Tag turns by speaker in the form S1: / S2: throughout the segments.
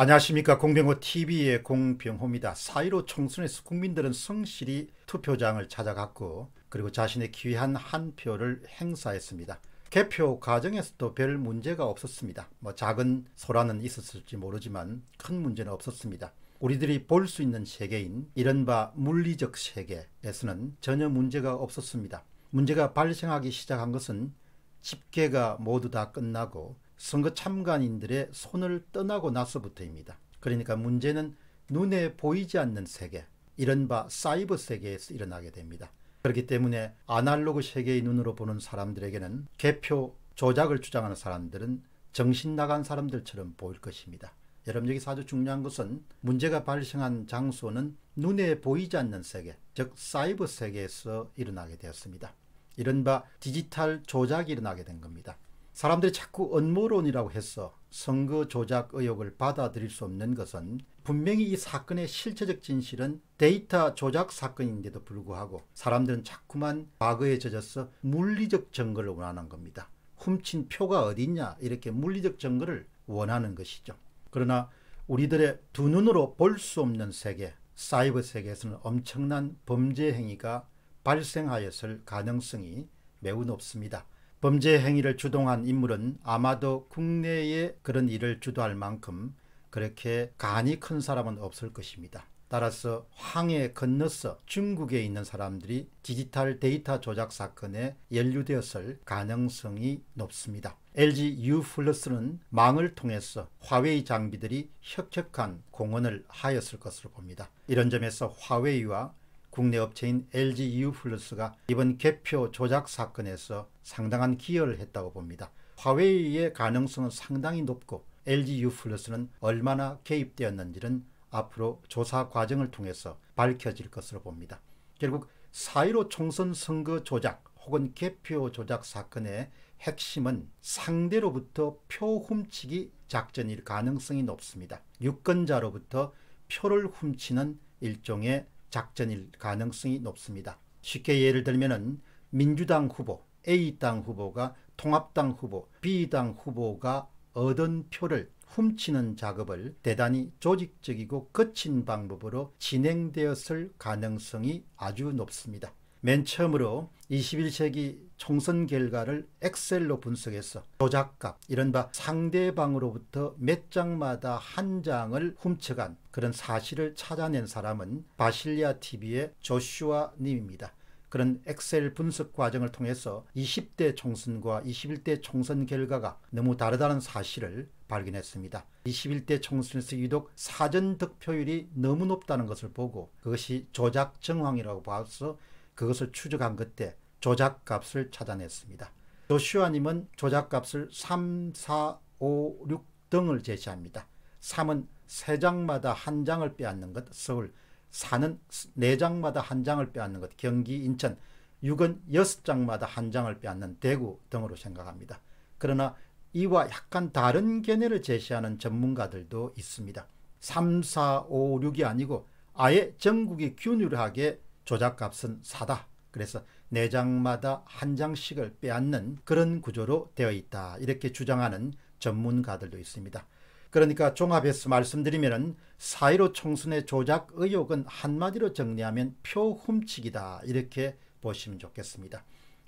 S1: 안녕하십니까 공병호TV의 공병호입니다. 4.15 총선에서 국민들은 성실히 투표장을 찾아갔고 그리고 자신의 귀한 한 표를 행사했습니다. 개표 과정에서도 별 문제가 없었습니다. 뭐 작은 소란은 있었을지 모르지만 큰 문제는 없었습니다. 우리들이 볼 수 있는 세계인 이른바 물리적 세계에서는 전혀 문제가 없었습니다. 문제가 발생하기 시작한 것은 집계가 모두 다 끝나고 선거 참관인들의 손을 떠나고 나서부터입니다. 그러니까 문제는 눈에 보이지 않는 세계, 이른바 사이버 세계에서 일어나게 됩니다. 그렇기 때문에 아날로그 세계의 눈으로 보는 사람들에게는 개표 조작을 주장하는 사람들은 정신 나간 사람들처럼 보일 것입니다. 여러분 여기서 아주 중요한 것은 문제가 발생한 장소는 눈에 보이지 않는 세계, 즉 사이버 세계에서 일어나게 되었습니다. 이른바 디지털 조작이 일어나게 된 겁니다. 사람들이 자꾸 음모론이라고 해서 선거 조작 의혹을 받아들일 수 없는 것은 분명히 이 사건의 실체적 진실은 데이터 조작 사건인데도 불구하고 사람들은 자꾸만 과거에 젖어서 물리적 증거를 원하는 겁니다. 훔친 표가 어딨냐 이렇게 물리적 증거를 원하는 것이죠. 그러나 우리들의 두 눈으로 볼 수 없는 세계, 사이버 세계에서는 엄청난 범죄 행위가 발생하였을 가능성이 매우 높습니다. 범죄 행위를 주동한 인물은 아마도 국내에 그런 일을 주도할 만큼 그렇게 간이 큰 사람은 없을 것입니다. 따라서 황해 건너서 중국에 있는 사람들이 디지털 데이터 조작 사건에 연루되었을 가능성이 높습니다. LG U 플러스는 망을 통해서 화웨이 장비들이 혁혁한 공헌을 하였을 것으로 봅니다. 이런 점에서 화웨이와 국내 업체인 LG EU 플러스가 이번 개표 조작 사건에서 상당한 기여를 했다고 봅니다. 화웨이의 가능성은 상당히 높고 LG U 플러스는 얼마나 개입되었는지는 앞으로 조사 과정을 통해서 밝혀질 것으로 봅니다. 결국 4.15 총선 선거 조작 혹은 개표 조작 사건의 핵심은 상대로부터 표 훔치기 작전일 가능성이 높습니다. 유권자로부터 표를 훔치는 일종의 작전일 가능성이 높습니다. 쉽게 예를 들면은 민주당 후보, A당 후보가 통합당 후보, B당 후보가 얻은 표를 훔치는 작업을 대단히 조직적이고 거친 방법으로 진행되었을 가능성이 아주 높습니다. 맨 처음으로 21세기 총선 결과를 엑셀로 분석해서 조작값, 이른바 상대방으로부터 몇 장마다 한 장을 훔쳐간 그런 사실을 찾아낸 사람은 바실리아 TV의 조슈아 님입니다. 그런 엑셀 분석 과정을 통해서 20대 총선과 21대 총선 결과가 너무 다르다는 사실을 발견했습니다. 21대 총선에서 유독 사전 득표율이 너무 높다는 것을 보고 그것이 조작 정황이라고 봐서 그것을 추적한 그때 조작값을 차단했습니다 조슈아님은 조작값을 3, 4, 5, 6 등을 제시합니다. 3은 3장마다 한 장을 빼앗는 것 서울, 4는 4장마다 한 장을 빼앗는 것 경기, 인천, 6은 6장마다 한 장을 빼앗는 대구 등으로 생각합니다. 그러나 이와 약간 다른 견해를 제시하는 전문가들도 있습니다. 3, 4, 5, 6이 아니고 아예 전국이 균일하게 조작값은 4다. 그래서 4장마다 한 장씩을 빼앗는 그런 구조로 되어 있다. 이렇게 주장하는 전문가들도 있습니다. 그러니까 종합해서 말씀드리면 은4.15 총선의 조작 의혹은 한마디로 정리하면 표 훔치기다. 이렇게 보시면 좋겠습니다.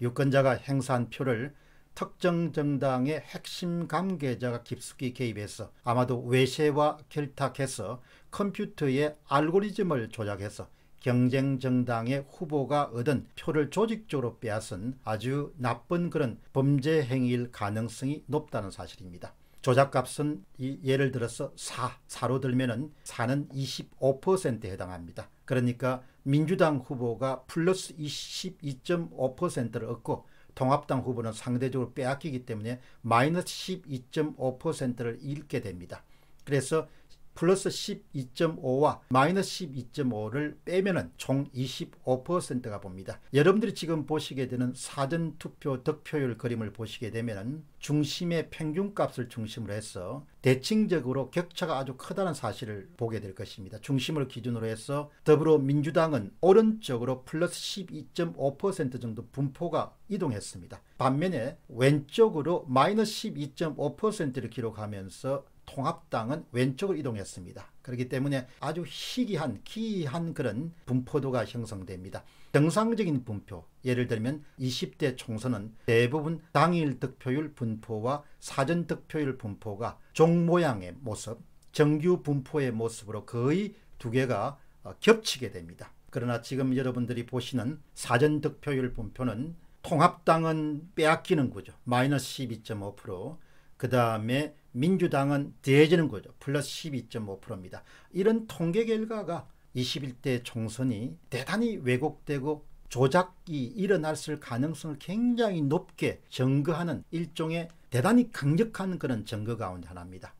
S1: 유권자가 행사한 표를 특정 정당의 핵심 관계자가 깊숙이 개입해서 아마도 외세와 결탁해서 컴퓨터의 알고리즘을 조작해서 경쟁 정당의 후보가 얻은 표를 조직적으로 빼앗은 아주 나쁜 그런 범죄 행위일 가능성이 높다는 사실입니다. 조작값은 예를 들어서 4, 4로 들면은 4는 25%에 해당합니다. 그러니까 민주당 후보가 플러스 22.5%를 얻고 통합당 후보는 상대적으로 빼앗기기 때문에 마이너스 12.5%를 잃게 됩니다. 그래서 플러스 12.5와 마이너스 12.5를 빼면은 총 25%가 봅니다. 여러분들이 지금 보시게 되는 사전투표 득표율 그림을 보시게 되면은 중심의 평균값을 중심으로 해서 대칭적으로 격차가 아주 크다는 사실을 보게 될 것입니다. 중심을 기준으로 해서 더불어민주당은 오른쪽으로 플러스 12.5% 정도 분포가 이동했습니다. 반면에 왼쪽으로 마이너스 12.5%를 기록하면서 통합당은 왼쪽을 이동했습니다. 그렇기 때문에 아주 희귀한 기이한 그런 분포도가 형성됩니다. 정상적인 분포 예를 들면 20대 총선은 대부분 당일 득표율 분포와 사전 득표율 분포가 종 모양의 모습 정규 분포의 모습으로 거의 두 개가 어, 겹치게 됩니다. 그러나 지금 여러분들이 보시는 사전 득표율 분포는 통합당은 빼앗기는 구조 마이너스 12.5%그 다음에 민주당은 대해지는 거죠. 플러스 12.5%입니다. 이런 통계 결과가 21대 총선이 대단히 왜곡되고 조작이 일어났을 가능성을 굉장히 높게 증거하는 일종의 대단히 강력한 그런 증거 가운데 하나입니다.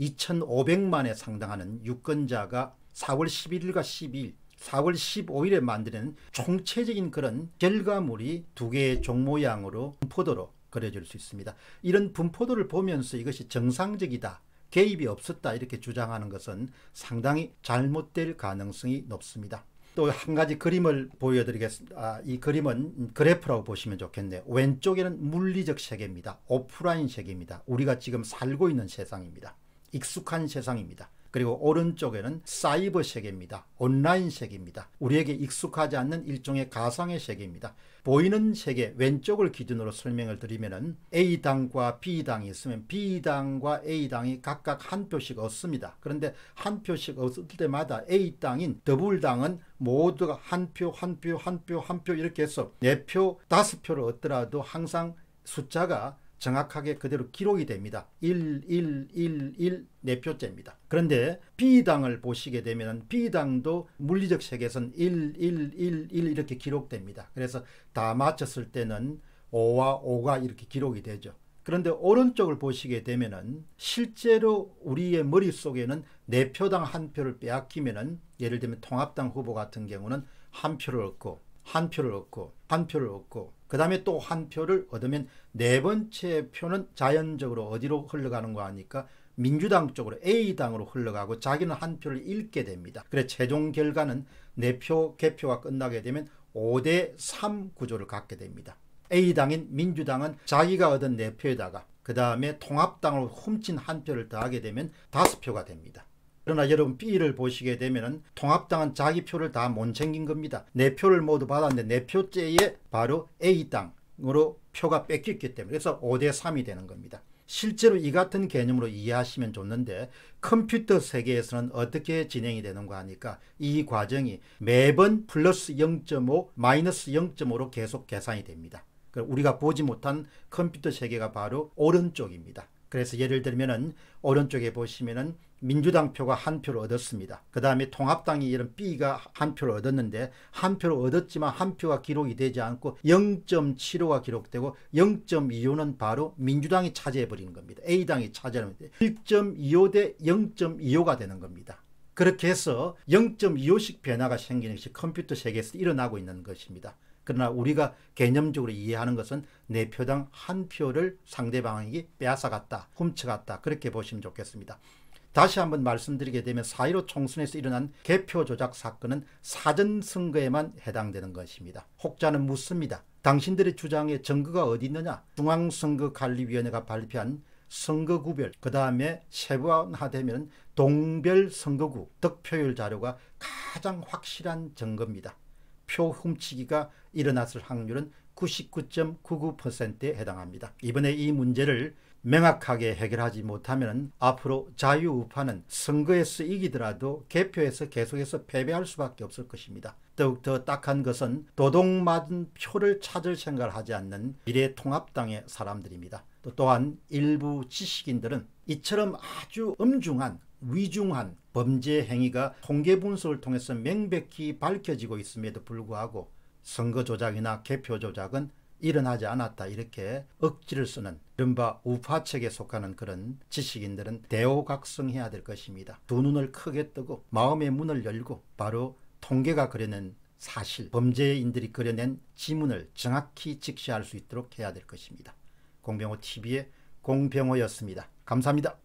S1: 2,500만에 상당하는 유권자가 4월 11일과 12일 4월 15일에 만드는 총체적인 그런 결과물이 두 개의 종모양으로 포도로 그려질 수 있습니다. 이런 분포도를 보면서 이것이 정상적이다. 개입이 없었다 이렇게 주장하는 것은 상당히 잘못될 가능성이 높습니다. 또 한 가지 그림을 보여드리겠습니다. 아, 이 그림은 그래프라고 보시면 좋겠네요. 왼쪽에는 물리적 세계입니다. 오프라인 세계입니다. 우리가 지금 살고 있는 세상입니다. 익숙한 세상입니다. 그리고 오른쪽에는 사이버 세계입니다. 온라인 세계입니다. 우리에게 익숙하지 않는 일종의 가상의 세계입니다. 보이는 세계 왼쪽을 기준으로 설명을 드리면은 A당과 B당이 있으면 B당과 A당이 각각 한 표씩 얻습니다. 그런데 한 표씩 얻을 때마다 A당인 더블당은 모두가 한 표, 한 표, 한 표, 한 표 이렇게 해서 네표 다섯 표를 얻더라도 항상 숫자가 정확하게 그대로 기록이 됩니다. 1111 내표제입니다. 그런데 B당을 보시게 되면 B당도 물리적 세계선 1111 이렇게 기록됩니다. 그래서 다 맞췄을 때는 5와 5가 이렇게 기록이 되죠. 그런데 오른쪽을 보시게 되면 실제로 우리의 머릿속에는 네 표당 한 표를 빼앗기면 예를 들면 통합당 후보 같은 경우는 한 표를 얻고 한 표를 얻고 한 표를 얻고 그 다음에 또 한 표를 얻으면 네 번째 표는 자연적으로 어디로 흘러가는 거 아니까 민주당 쪽으로 A당으로 흘러가고 자기는 한 표를 잃게 됩니다. 그래 최종 결과는 네 표 개표가 끝나게 되면 5대 3 구조를 갖게 됩니다. A당인 민주당은 자기가 얻은 4표에다가 그 다음에 통합당으로 훔친 한 표를 더하게 되면 5표가 됩니다. 그러나 여러분 B를 보시게 되면 통합당은 자기 표를 다 못 챙긴 겁니다. 내 표를 모두 받았는데 내 표째에 바로 A당으로 표가 뺏겼기 때문에 그래서 5대 3이 되는 겁니다. 실제로 이 같은 개념으로 이해하시면 좋는데 컴퓨터 세계에서는 어떻게 진행이 되는가 하니까 이 과정이 매번 플러스 0.5 마이너스 0.5로 계속 계산이 됩니다. 우리가 보지 못한 컴퓨터 세계가 바로 오른쪽입니다. 그래서 예를 들면은 오른쪽에 보시면은 민주당 표가 한 표를 얻었습니다. 그 다음에 통합당이 이런 B가 한 표를 얻었는데 한 표를 얻었지만 한 표가 기록이 되지 않고 0.75가 기록되고 0.25는 바로 민주당이 차지해버리는 겁니다. A당이 차지하는 1.25 대 0.25가 되는 겁니다. 그렇게 해서 0.25씩 변화가 생기는 것이 컴퓨터 세계에서 일어나고 있는 것입니다. 그러나 우리가 개념적으로 이해하는 것은 내 표당 한 표를 상대방에게 빼앗아갔다, 훔쳐갔다 그렇게 보시면 좋겠습니다. 다시 한번 말씀드리게 되면 4.15 총선에서 일어난 개표 조작 사건은 사전 선거에만 해당되는 것입니다. 혹자는 묻습니다. 당신들의 주장에 증거가 어디 있느냐? 중앙선거관리위원회가 발표한 선거구별, 그 다음에 세분화되면 동별 선거구 득표율 자료가 가장 확실한 증거입니다. 표 훔치기가 일어났을 확률은 99.99%에 해당합니다. 이번에 이 문제를 명확하게 해결하지 못하면 앞으로 자유우파는 선거에서 이기더라도 개표에서 계속해서 패배할 수밖에 없을 것입니다. 더욱더 딱한 것은 도둑맞은 표를 찾을 생각을 하지 않는 미래통합당의 사람들입니다. 또 또한 일부 지식인들은 이처럼 아주 엄중한 위중한 범죄 행위가 통계 분석을 통해서 명백히 밝혀지고 있음에도 불구하고 선거 조작이나 개표 조작은 일어나지 않았다 이렇게 억지를 쓰는 이른바 우파책에 속하는 그런 지식인들은 대오각성해야 될 것입니다. 두 눈을 크게 뜨고 마음의 문을 열고 바로 통계가 그려낸 사실, 범죄인들이 그려낸 지문을 정확히 직시할 수 있도록 해야 될 것입니다. 공병호 TV의 공병호였습니다. 감사합니다.